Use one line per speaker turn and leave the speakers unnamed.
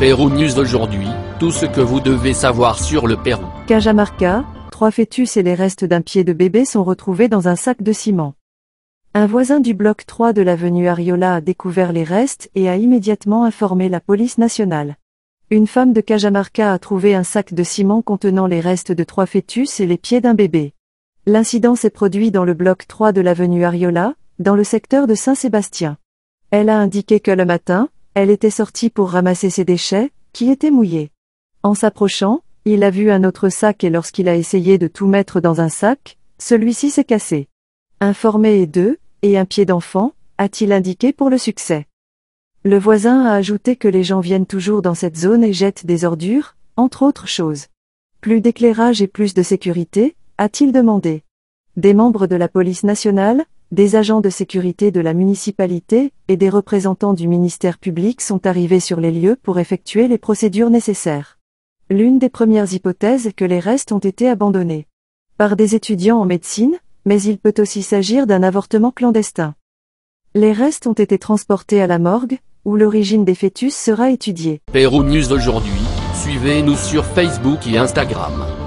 Pérou News d'aujourd'hui, tout ce que vous devez savoir sur le Pérou.
Cajamarca, trois fœtus et les restes d'un pied de bébé sont retrouvés dans un sac de ciment. Un voisin du bloc 3 de l'avenue Ariola a découvert les restes et a immédiatement informé la police nationale. Une femme de Cajamarca a trouvé un sac de ciment contenant les restes de trois fœtus et les pieds d'un bébé. L'incident s'est produit dans le bloc 3 de l'avenue Ariola, dans le secteur de Saint-Sébastien. Elle a indiqué que le matin, elle était sortie pour ramasser ses déchets, qui étaient mouillés. En s'approchant, il a vu un autre sac et lorsqu'il a essayé de tout mettre dans un sac, celui-ci s'est cassé. Un formé et deux, et un pied d'enfant, a-t-il indiqué pour le succès. Le voisin a ajouté que les gens viennent toujours dans cette zone et jettent des ordures, entre autres choses. Plus d'éclairage et plus de sécurité, a-t-il demandé. Des membres de la police nationale, des agents de sécurité de la municipalité et des représentants du ministère public sont arrivés sur les lieux pour effectuer les procédures nécessaires. L'une des premières hypothèses est que les restes ont été abandonnés par des étudiants en médecine, mais il peut aussi s'agir d'un avortement clandestin. Les restes ont été transportés à la morgue, où l'origine des fœtus sera étudiée.
Pérou News aujourd'hui, suivez-nous sur Facebook et Instagram.